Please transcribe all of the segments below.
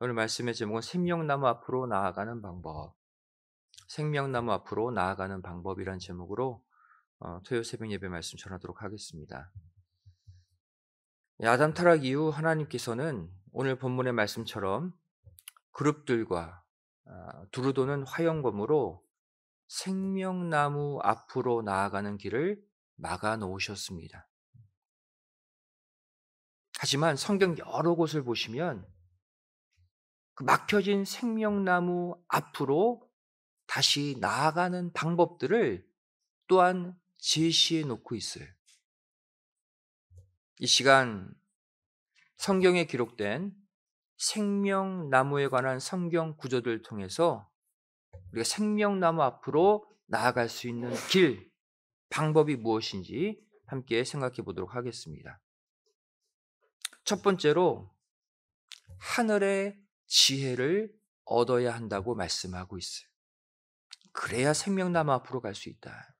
오늘 말씀의 제목은 생명나무 앞으로 나아가는 방법. 생명나무 앞으로 나아가는 방법이란 제목으로 어, 토요 새벽 예배 말씀 전하도록 하겠습니다. 야단 타락 이후 하나님께서는 오늘 본문의 말씀처럼 그룹들과 어, 두루도는 화형검으로 생명나무 앞으로 나아가는 길을 막아 놓으셨습니다. 하지만 성경 여러 곳을 보시면 그 막혀진 생명나무 앞으로 다시 나아가는 방법들을 또한 제시해 놓고 있어요. 이 시간 성경에 기록된 생명나무에 관한 성경 구조들을 통해서 우리가 생명나무 앞으로 나아갈 수 있는 길, 방법이 무엇인지 함께 생각해 보도록 하겠습니다. 첫 번째로 하늘의 지혜를 얻어야 한다고 말씀하고 있어요. 그래야 생명나무 앞으로 갈 수 있다.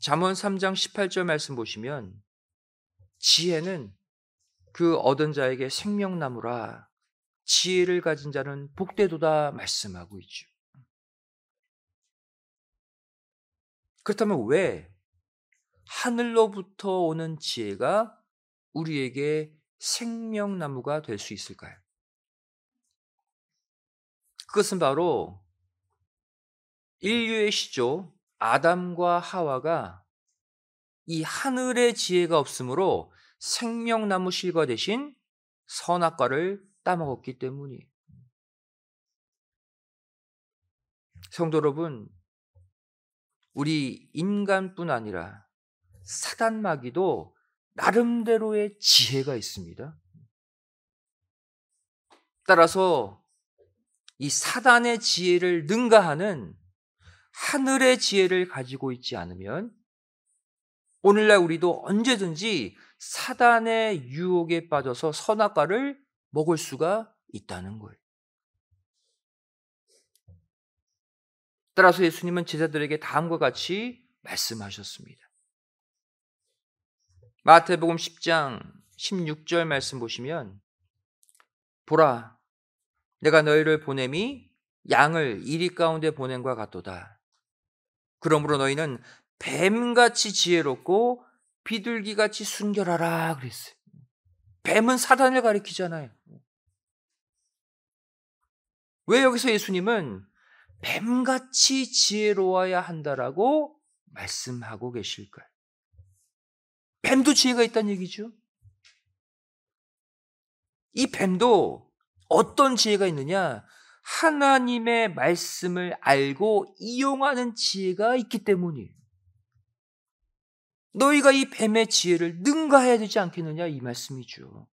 잠언 3장 18절 말씀 보시면 지혜는 그 얻은 자에게 생명나무라 지혜를 가진 자는 복되도다 말씀하고 있죠. 그렇다면 왜 하늘로부터 오는 지혜가 우리에게 생명나무가 될 수 있을까요? 그것은 바로 인류의 시조 아담과 하와가 이 하늘의 지혜가 없으므로 생명나무 실과 대신 선악과를 따먹었기 때문이에요. 성도 여러분, 우리 인간뿐 아니라 사단마귀도 나름대로의 지혜가 있습니다. 따라서 이 사단의 지혜를 능가하는 하늘의 지혜를 가지고 있지 않으면 오늘날 우리도 언제든지 사단의 유혹에 빠져서 선악과를 먹을 수가 있다는 거예요. 따라서 예수님은 제자들에게 다음과 같이 말씀하셨습니다. 마태복음 10장 16절 말씀 보시면 보라 내가 너희를 보냄이 양을 이리 가운데 보냄과 같도다. 그러므로 너희는 뱀같이 지혜롭고 비둘기같이 순결하라 그랬어요. 뱀은 사단을 가리키잖아요. 왜 여기서 예수님은 뱀같이 지혜로워야 한다라고 말씀하고 계실까요? 뱀도 지혜가 있다는 얘기죠. 이 뱀도 어떤 지혜가 있느냐? 하나님의 말씀을 알고 이용하는 지혜가 있기 때문이에요. 너희가 이 뱀의 지혜를 능가해야 되지 않겠느냐 이 말씀이죠.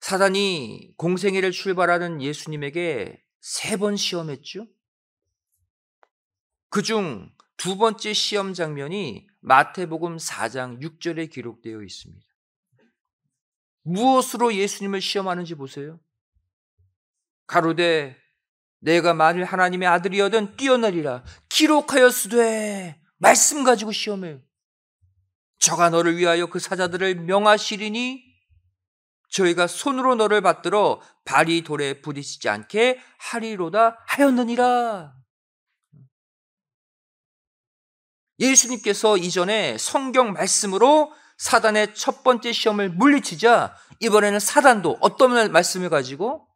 사단이 공생애를 출발하는 예수님에게 세 번 시험했죠. 그중 두 번째 시험 장면이 마태복음 4장 6절에 기록되어 있습니다. 무엇으로 예수님을 시험하는지 보세요. 가로되 내가 만일 하나님의 아들이어든 뛰어나리라 기록하였으되 말씀 가지고 시험해요. 저가 너를 위하여 그 사자들을 명하시리니 저희가 손으로 너를 받들어 발이 돌에 부딪히지 않게 하리로다 하였느니라. 예수님께서 이전에 성경 말씀으로 사단의 첫 번째 시험을 물리치자 이번에는 사단도 어떤 말씀을 가지고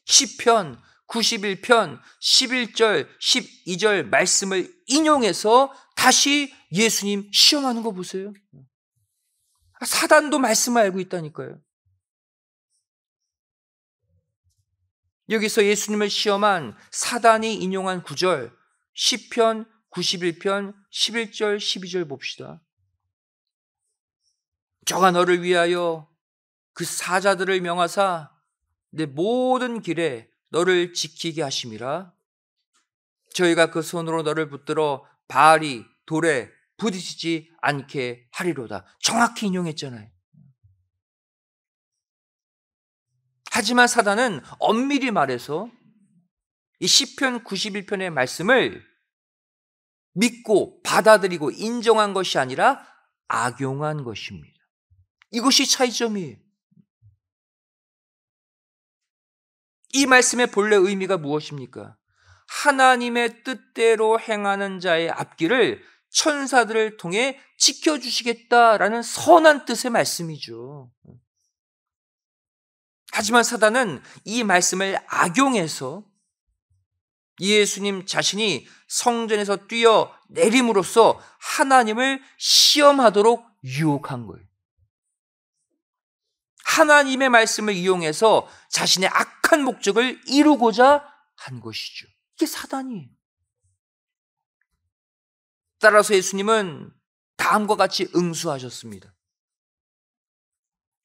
1 0편 91편 11절 12절 말씀을 인용해서 다시 예수님 시험하는 거 보세요. 사단도 말씀을 알고 있다니까요. 여기서 예수님을 시험한 사단이 인용한 구절 1 0편 91편 11절 12절 봅시다. 저가 너를 위하여 그 사자들을 명하사 내 모든 길에 너를 지키게 하심이라. 저희가 그 손으로 너를 붙들어 발이 돌에 부딪히지 않게 하리로다. 정확히 인용했잖아요. 하지만 사단은 엄밀히 말해서 이 시편 91편의 말씀을 믿고 받아들이고 인정한 것이 아니라 악용한 것입니다. 이것이 차이점이에요. 이 말씀의 본래 의미가 무엇입니까? 하나님의 뜻대로 행하는 자의 앞길을 천사들을 통해 지켜주시겠다라는 선한 뜻의 말씀이죠. 하지만 사단은 이 말씀을 악용해서 예수님 자신이 성전에서 뛰어 내림으로써 하나님을 시험하도록 유혹한 거예요. 하나님의 말씀을 이용해서 자신의 악한 목적을 이루고자 한 것이죠. 이게 사단이에요. 따라서 예수님은 다음과 같이 응수하셨습니다.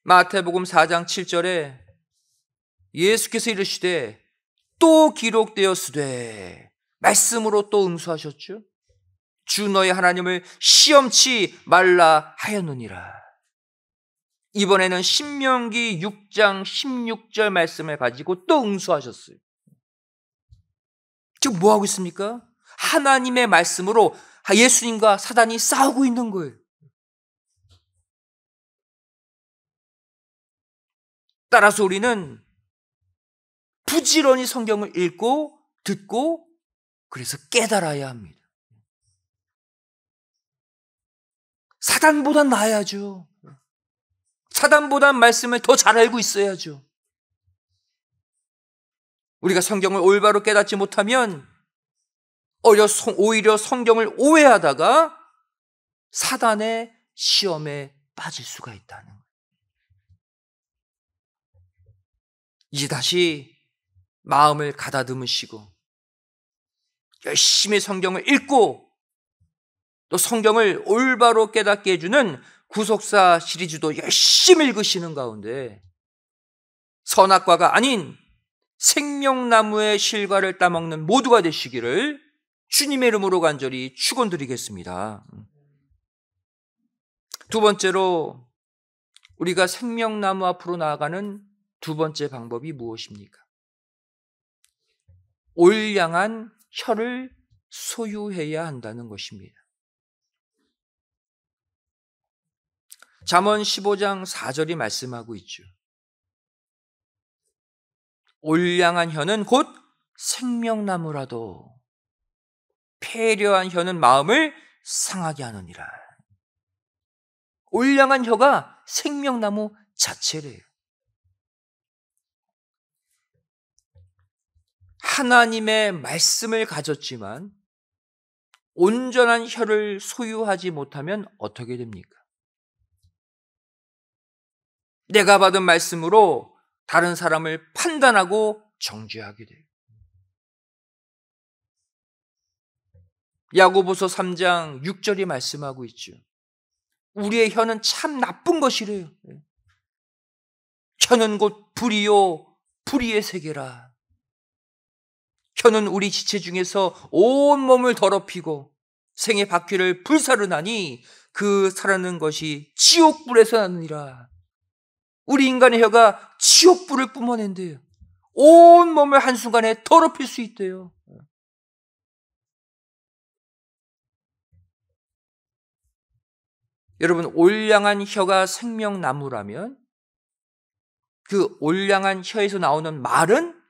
마태복음 4장 7절에 예수께서 이르시되 또 기록되었으되 말씀으로 또 응수하셨죠. 주 너의 하나님을 시험치 말라 하였느니라. 이번에는 신명기 6장 16절 말씀을 가지고 또 응수하셨어요. 지금 뭐 하고 있습니까? 하나님의 말씀으로 예수님과 사단이 싸우고 있는 거예요. 따라서 우리는 부지런히 성경을 읽고 듣고 그래서 깨달아야 합니다. 사단보다 나아야죠. 사단보다 말씀을 더 잘 알고 있어야죠. 우리가 성경을 올바로 깨닫지 못하면 오히려 성경을 오해하다가 사단의 시험에 빠질 수가 있다는 거예요. 이제 다시 마음을 가다듬으시고 열심히 성경을 읽고 또 성경을 올바로 깨닫게 해주는 구속사 시리즈도 열심히 읽으시는 가운데 선악과가 아닌 생명나무의 실과를 따먹는 모두가 되시기를 주님의 이름으로 간절히 축원드리겠습니다. 두 번째로 우리가 생명나무 앞으로 나아가는 두 번째 방법이 무엇입니까? 올량한 혀를 소유해야 한다는 것입니다. 잠언 15장 4절이 말씀하고 있죠. 올량한 혀는 곧 생명나무라도 폐려한 혀는 마음을 상하게 하느니라. 올량한 혀가 생명나무 자체래요. 하나님의 말씀을 가졌지만 온전한 혀를 소유하지 못하면 어떻게 됩니까? 내가 받은 말씀으로 다른 사람을 판단하고 정죄하게 돼요. 야고보서 3장 6절이 말씀하고 있죠. 우리의 혀는 참 나쁜 것이래요. 혀는 곧 불이요 불의의 세계라. 혀는 우리 지체 중에서 온 몸을 더럽히고 생의 바퀴를 불사르나니 그 살아는 것이 지옥불에서 나느니라. 우리 인간의 혀가 지옥불을 뿜어낸대요. 온 몸을 한순간에 더럽힐 수 있대요. 여러분, 올량한 혀가 생명나무라면 그 올량한 혀에서 나오는 말은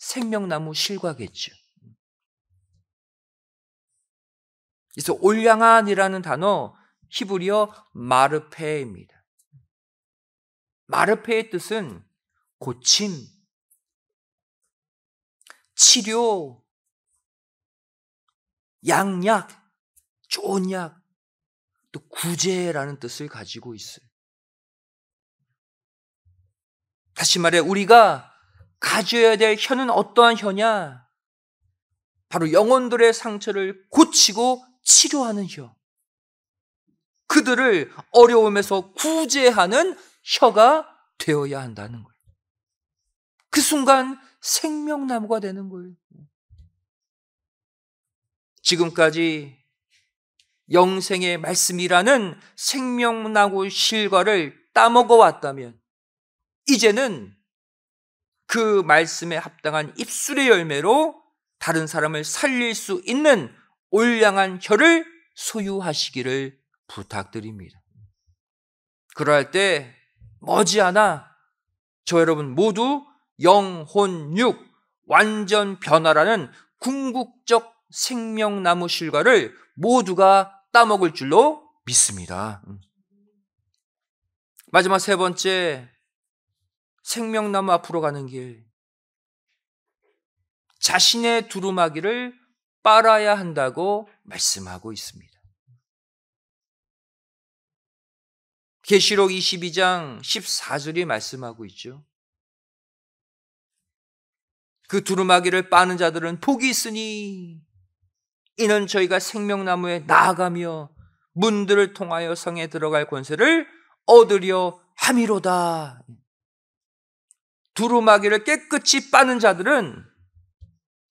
생명나무 실과겠죠. 그래서 올양안이라는 단어 히브리어 마르페입니다. 마르페의 뜻은 고침, 치료, 양약, 좋은 약, 또 구제라는 뜻을 가지고 있어요. 다시 말해 우리가 가져야 될 혀는 어떠한 혀냐? 바로 영혼들의 상처를 고치고 치료하는 혀. 그들을 어려움에서 구제하는 혀가 되어야 한다는 거예요. 그 순간 생명나무가 되는 거예요. 지금까지 영생의 말씀이라는 생명나무 실과를 따먹어 왔다면 이제는 그 말씀에 합당한 입술의 열매로 다른 사람을 살릴 수 있는 올량한 혀를 소유하시기를 부탁드립니다. 그럴때 머지않아 저 여러분 모두 영혼육 완전 변화라는 궁극적 생명나무 실과를 모두가 따먹을 줄로 믿습니다. 음. 마지막 세 번째 생명나무 앞으로 가는 길, 자신의 두루마기를 빨아야 한다고 말씀하고 있습니다. 계시록 22장 14절이 말씀하고 있죠. 그 두루마기를 빠는 자들은 복이 있으니 이는 저희가 생명나무에 나아가며 문들을 통하여 성에 들어갈 권세를 얻으려 함이로다. 두루마기를 깨끗이 빠는 자들은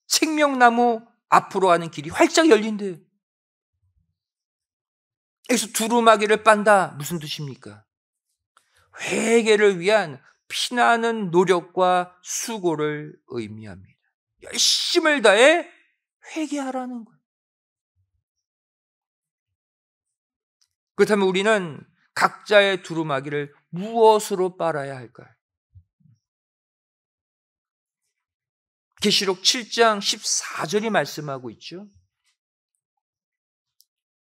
생명나무 앞으로 가는 길이 활짝 열린대요. 그래서 두루마기를 빤다 무슨 뜻입니까? 회개를 위한 피나는 노력과 수고를 의미합니다. 열심을 다해 회개하라는 거예요. 그렇다면 우리는 각자의 두루마기를 무엇으로 빨아야 할까요? 계시록 7장 14절이 말씀하고 있죠.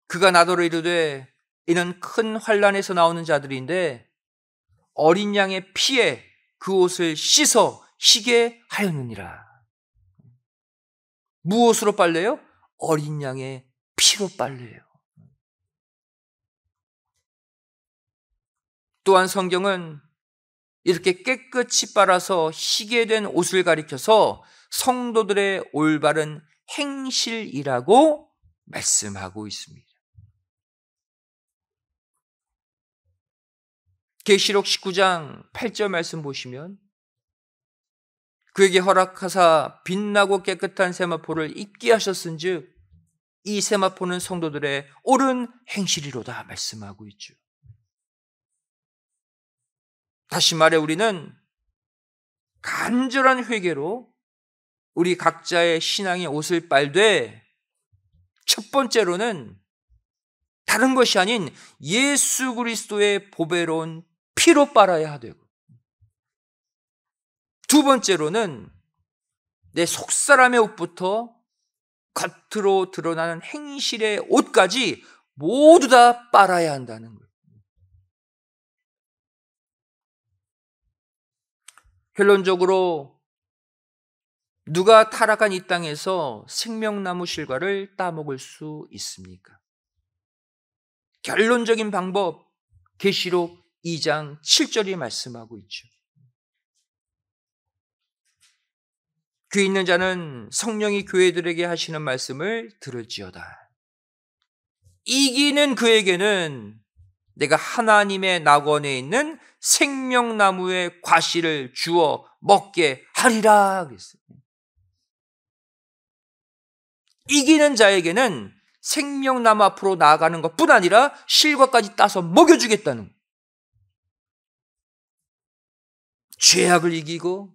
그가 나더러 이르되 이는 큰 환란에서 나오는 자들인데 어린 양의 피에 그 옷을 씻어 시게 하였느니라. 무엇으로 빨래요? 어린 양의 피로 빨래요. 또한 성경은 이렇게 깨끗이 빨아서 희게 된 옷을 가리켜서 성도들의 올바른 행실이라고 말씀하고 있습니다. 계시록 19장 8절 말씀 보시면 그에게 허락하사 빛나고 깨끗한 세마포를 입게 하셨은즉 이 세마포는 성도들의 옳은 행실이로다 말씀하고 있죠. 다시 말해 우리는 간절한 회개로 우리 각자의 신앙의 옷을 빨되 첫 번째로는 다른 것이 아닌 예수 그리스도의 보배로운 피로 빨아야 되고 두 번째로는 내 속사람의 옷부터 겉으로 드러나는 행실의 옷까지 모두 다 빨아야 한다는 거예요. 결론적으로 누가 타락한 이 땅에서 생명나무 실과를 따먹을 수 있습니까? 결론적인 방법 계시록 2장 7절이 말씀하고 있죠. 귀 있는 자는 성령이 교회들에게 하시는 말씀을 들을지어다. 이기는 그에게는 내가 하나님의 낙원에 있는 생명나무의 과실을 주어 먹게 하리라 그랬어요. 이기는 자에게는 생명나무 앞으로 나아가는 것뿐 아니라 실과까지 따서 먹여주겠다는 거예요. 죄악을 이기고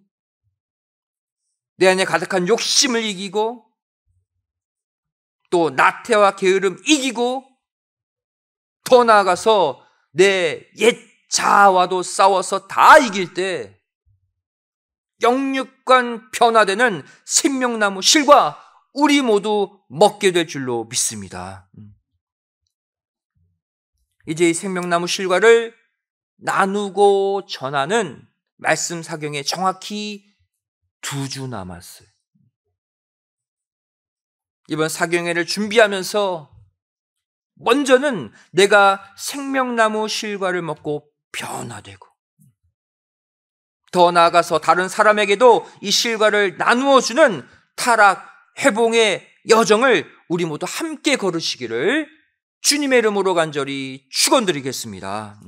내 안에 가득한 욕심을 이기고 또 나태와 게으름 이기고 더 나아가서 내 옛자와도 싸워서 다 이길 때영육관 변화되는 생명나무 실과 우리 모두 먹게 될 줄로 믿습니다. 음. 이제 이 생명나무 실과를 나누고 전하는 말씀 사경에 정확히 두 주 남았어요. 이번 사경회를 준비하면서 먼저는 내가 생명나무 실과를 먹고 변화되고 더 나아가서 다른 사람에게도 이 실과를 나누어 주는 타락 회복의 여정을 우리 모두 함께 걸으시기를 주님의 이름으로 간절히 축원드리겠습니다.